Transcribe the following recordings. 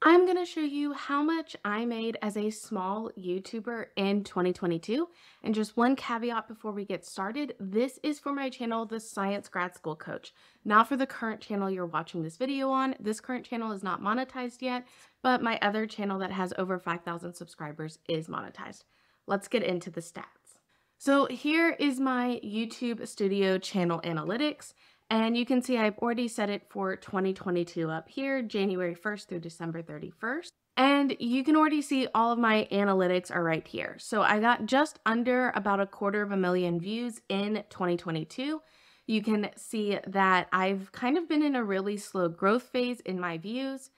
I'm going to show you how much I made as a small YouTuber in 2022. And just one caveat before we get started, this is for my channel, The Science Grad School Coach, not for the current channel you're watching this video on. This current channel is not monetized yet, but my other channel that has over 5,000 subscribers is monetized. Let's get into the stats. So here is my YouTube studio channel analytics. And you can see I've already set it for 2022 up here, January 1st through December 31st. And you can already see all of my analytics are right here. So I got just under about a quarter of a million views in 2022. You can see that I've kind of been in a really slow growth phase in my views.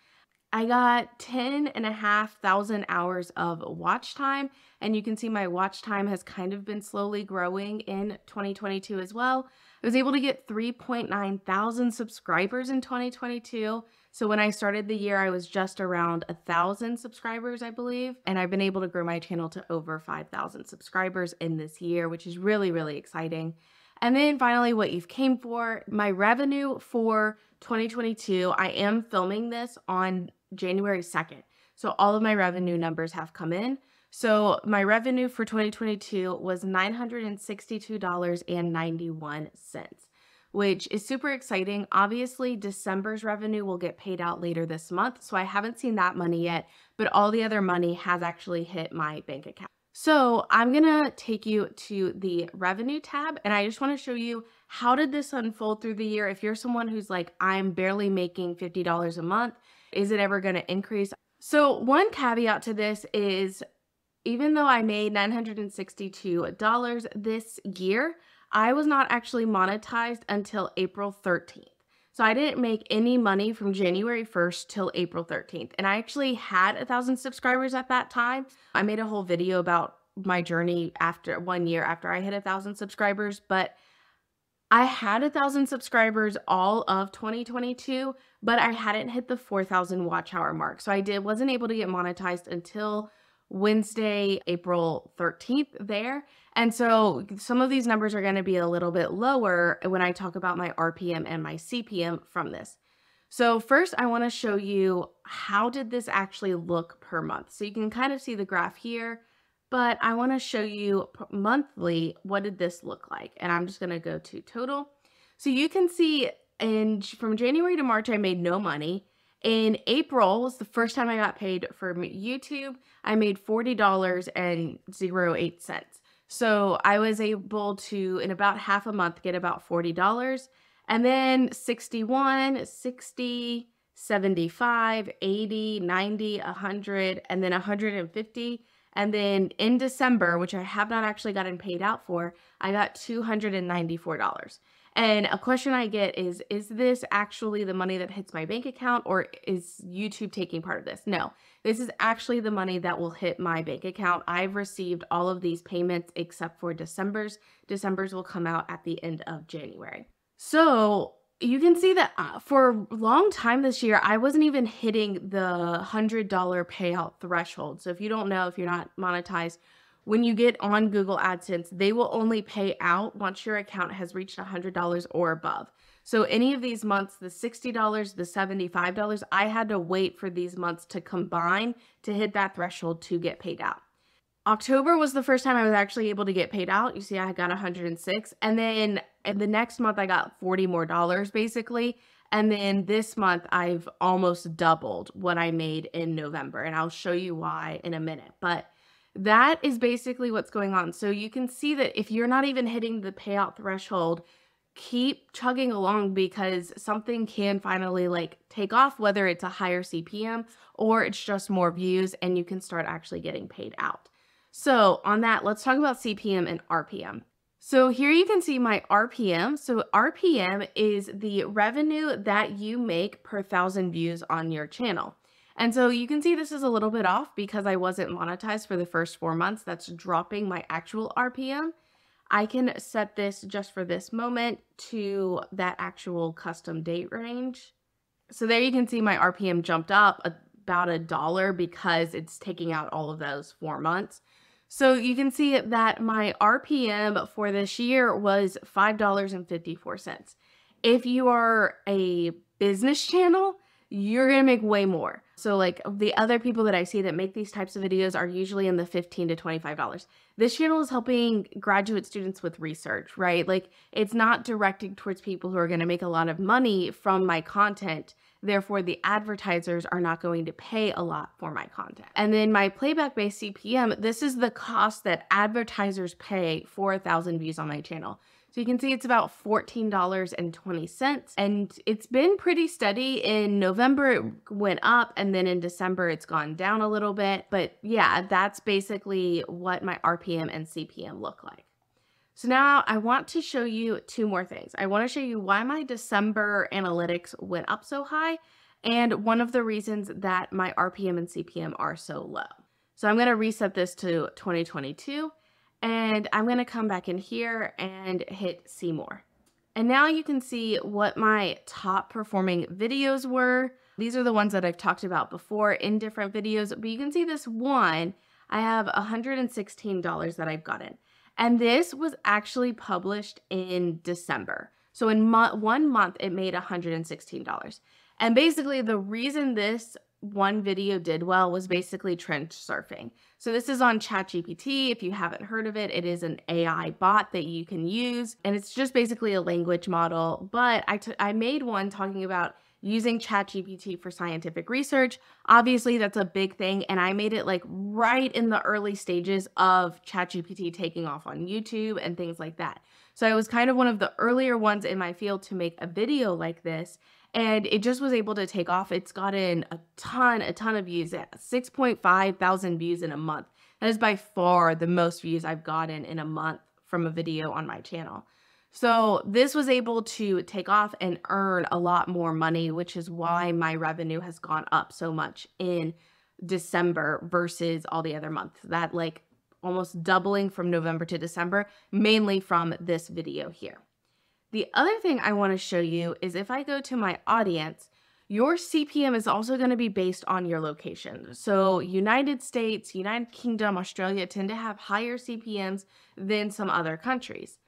I got 10 and a half thousand hours of watch time. And you can see my watch time has kind of been slowly growing in 2022 as well. I was able to get 3.9 thousand subscribers in 2022. So when I started the year, I was just around a thousand subscribers, I believe. And I've been able to grow my channel to over 5,000 subscribers in this year, which is really, really exciting. And then finally, what you've came for, my revenue for 2022, I am filming this on January 2nd. So all of my revenue numbers have come in. So my revenue for 2022 was $962.91, which is super exciting. Obviously, December's revenue will get paid out later this month, so I haven't seen that money yet, but all the other money has actually hit my bank account. So I'm gonna take you to the revenue tab and I just wanna show you how did this unfold through the year. If you're someone who's like, I'm barely making $50 a month, is it ever going to increase? So, one caveat to this is even though I made $962 this year, I was not actually monetized until April 13th. So I didn't make any money from January 1st till April 13th. And I actually had a thousand subscribers at that time. I made a whole video about my journey after one year after I hit a thousand subscribers, but I had a thousand subscribers all of 2022, but I hadn't hit the 4,000 watch hour mark. So I did wasn't able to get monetized until Wednesday, April 13th there. And so some of these numbers are going to be a little bit lower when I talk about my RPM and my CPM from this. So first I want to show you how did this actually look per month. So you can kind of see the graph here but I want to show you monthly what did this look like and I'm just going to go to total so you can see and from January to March I made no money in April was the first time I got paid from YouTube I made $40 and 08 cents so I was able to in about half a month get about $40 and then 61 60 75 80 90 100 and then 150 and then in December, which I have not actually gotten paid out for, I got $294. And a question I get is Is this actually the money that hits my bank account or is YouTube taking part of this? No, this is actually the money that will hit my bank account. I've received all of these payments except for December's. December's will come out at the end of January. So you can see that uh, for a long time this year, I wasn't even hitting the $100 payout threshold. So if you don't know, if you're not monetized, when you get on Google AdSense, they will only pay out once your account has reached $100 or above. So any of these months, the $60, the $75, I had to wait for these months to combine to hit that threshold to get paid out. October was the first time I was actually able to get paid out. You see, I got 106. And then and the next month, I got 40 more dollars basically. And then this month, I've almost doubled what I made in November. And I'll show you why in a minute. But that is basically what's going on. So you can see that if you're not even hitting the payout threshold, keep chugging along because something can finally like take off, whether it's a higher CPM or it's just more views and you can start actually getting paid out. So on that, let's talk about CPM and RPM. So here you can see my RPM. So RPM is the revenue that you make per thousand views on your channel. And so you can see this is a little bit off because I wasn't monetized for the first four months. That's dropping my actual RPM. I can set this just for this moment to that actual custom date range. So there you can see my RPM jumped up about a dollar because it's taking out all of those four months. So you can see that my RPM for this year was $5.54. If you are a business channel, you're going to make way more. So like the other people that I see that make these types of videos are usually in the 15 to $25. This channel is helping graduate students with research, right? Like it's not directed towards people who are going to make a lot of money from my content Therefore, the advertisers are not going to pay a lot for my content. And then my playback based CPM, this is the cost that advertisers pay for a thousand views on my channel. So you can see it's about $14.20 and it's been pretty steady. In November it went up and then in December it's gone down a little bit. But yeah, that's basically what my RPM and CPM look like. So now I want to show you two more things. I want to show you why my December analytics went up so high and one of the reasons that my RPM and CPM are so low. So I'm going to reset this to 2022 and I'm going to come back in here and hit see more. And now you can see what my top performing videos were. These are the ones that I've talked about before in different videos, but you can see this one, I have $116 that I've gotten. And this was actually published in December. So in mo- one month, it made $116. And basically, the reason this one video did well was basically trend surfing. So this is on ChatGPT. If you haven't heard of it, it is an AI bot that you can use. And it's just basically a language model. But I, t- I made one talking about using ChatGPT for scientific research. Obviously, that's a big thing. And I made it like right in the early stages of ChatGPT taking off on YouTube and things like that. So I was kind of one of the earlier ones in my field to make a video like this. And it just was able to take off. It's gotten a ton, a ton of views, uh, 6.5 thousand views in a month. That is by far the most views I've gotten in a month from a video on my channel. So this was able to take off and earn a lot more money, which is why mm-hmm. my revenue has gone up so much in December versus all the other months. That like almost doubling from November to December, mainly from this video here. The other thing I want to show you is if I go to my audience, your CPM is also going to be based on your location. So United States, United Kingdom, Australia tend to have higher CPMs than some other countries.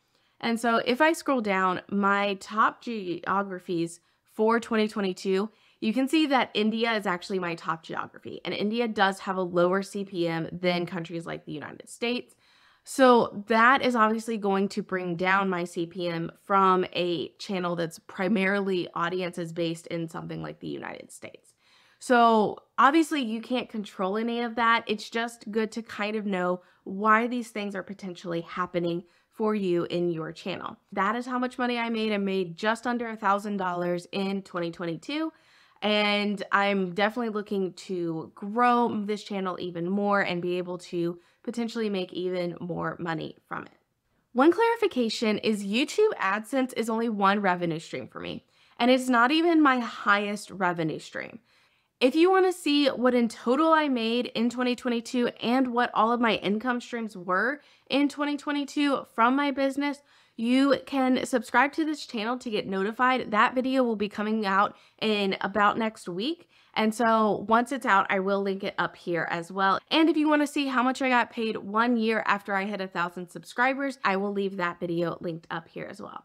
And so if I scroll down, my top geographies for 2022, you can see that India is actually my top geography. And India does have a lower CPM than countries like the United States. So that is obviously going to bring down my CPM from a channel that's primarily audiences based in something like the United States. So obviously you can't control any of that. It's just good to kind of know why these things are potentially happening for you in your channel. That is how much money I made. I made just under a $1,000 in 2022 and I'm definitely looking to grow this channel even more and be able to potentially make even more money from it. One clarification is YouTube AdSense is only one revenue stream for me, and it's not even my highest revenue stream. If you want to see what in total I made in 2022 and what all of my income streams were in 2022 from my business, you can subscribe to this channel to get notified. That video will be coming out in about next week. And so once it's out, I will link it up here as well. And if you want to see how much I got paid one year after I hit a thousand subscribers, I will leave that video linked up here as well.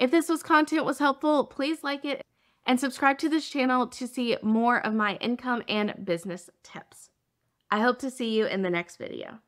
If this was content was helpful, please like it and subscribe to this channel to see more of my income and business tips. I hope to see you in the next video.